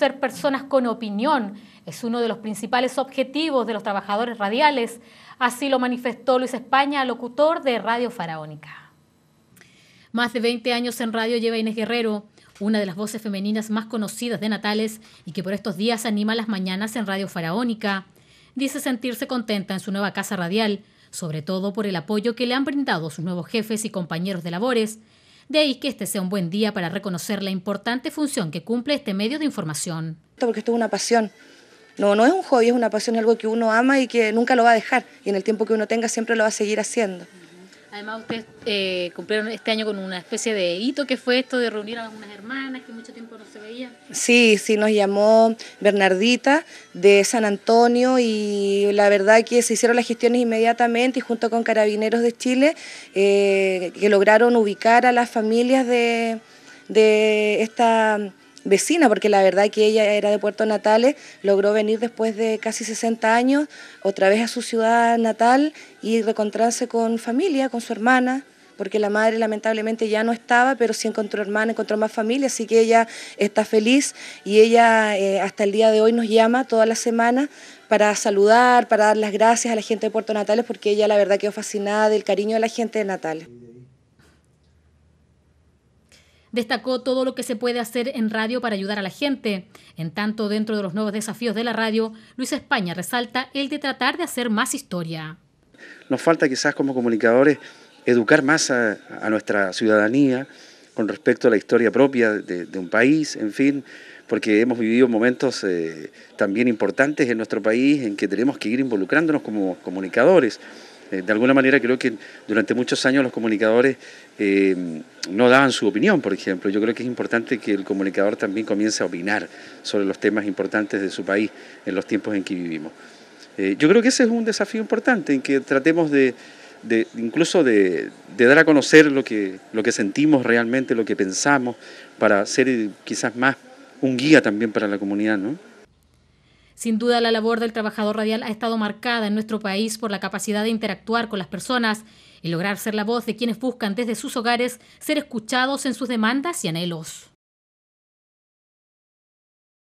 ser personas con opinión. Es uno de los principales objetivos de los trabajadores radiales. Así lo manifestó Luis España, locutor de Radio Faraónica. Más de 20 años en radio lleva Inés Guerrero, una de las voces femeninas más conocidas de Natales y que por estos días anima las mañanas en Radio Faraónica. Dice sentirse contenta en su nueva casa radial, sobre todo por el apoyo que le han brindado sus nuevos jefes y compañeros de labores, de ahí que este sea un buen día para reconocer la importante función que cumple este medio de información. Porque esto es una pasión. No, no es un hobby, es una pasión, algo que uno ama y que nunca lo va a dejar. Y en el tiempo que uno tenga siempre lo va a seguir haciendo. Además, ustedes eh, cumplieron este año con una especie de hito que fue esto de reunir a algunas hermanas que mucho tiempo no se veían. Sí, sí, nos llamó Bernardita de San Antonio y la verdad que se hicieron las gestiones inmediatamente y junto con Carabineros de Chile eh, que lograron ubicar a las familias de esta vecina, porque la verdad que ella era de Puerto Natales, logró venir después de casi 60 años otra vez a su ciudad natal y reencontrarse con familia, con su hermana porque la madre lamentablemente ya no estaba, pero sí encontró hermana, encontró más familia, así que ella está feliz y ella eh, hasta el día de hoy nos llama toda la semana para saludar, para dar las gracias a la gente de Puerto Natales, porque ella la verdad quedó fascinada del cariño de la gente de Natales destacó todo lo que se puede hacer en radio para ayudar a la gente. En tanto, dentro de los nuevos desafíos de la radio, Luis España resalta el de tratar de hacer más historia. Nos falta quizás como comunicadores educar más a, nuestra ciudadanía con respecto a la historia propia de, un país, en fin, porque hemos vivido momentos eh, también importantes en nuestro país en que tenemos que ir involucrándonos como comunicadores. Eh, de alguna manera creo que durante muchos años los comunicadores eh, no daban su opinión, por ejemplo. Yo creo que es importante que el comunicador también comience a opinar sobre los temas importantes de su país en los tiempos en que vivimos. Eh, yo creo que ese es un desafío importante, en que tratemos de, incluso de, dar a conocer lo que, lo que sentimos realmente, lo que pensamos, para ser quizás más un guía también para la comunidad, sin duda, la labor del trabajador radial ha estado marcada en nuestro país por la capacidad de interactuar con las personas y lograr ser la voz de quienes buscan desde sus hogares ser escuchados en sus demandas y anhelos.